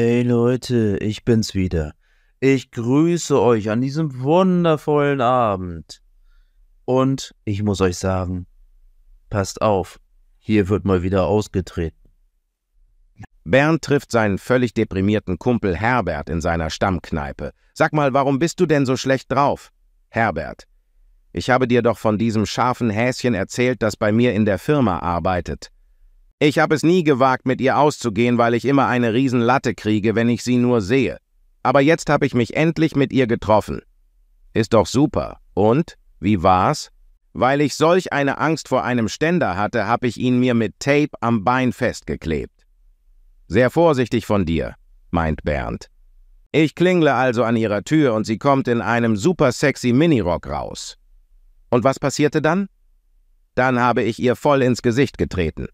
Hey Leute, ich bin's wieder. Ich grüße euch an diesem wundervollen Abend. Und ich muss euch sagen, passt auf, hier wird mal wieder ausgetreten. Bernd trifft seinen völlig deprimierten Kumpel Herbert in seiner Stammkneipe. Sag mal, warum bist du denn so schlecht drauf? Herbert. Ich habe dir doch von diesem scharfen Häschen erzählt, das bei mir in der Firma arbeitet. Ich habe es nie gewagt, mit ihr auszugehen, weil ich immer eine Riesenlatte kriege, wenn ich sie nur sehe. Aber jetzt habe ich mich endlich mit ihr getroffen. Ist doch super. Und? Wie war's? Weil ich solch eine Angst vor einem Ständer hatte, habe ich ihn mir mit Tape am Bein festgeklebt. Sehr vorsichtig von dir, meint Bernd. Ich klingle also an ihrer Tür und sie kommt in einem super sexy Minirock raus. Und was passierte dann? Dann habe ich ihr voll ins Gesicht getreten.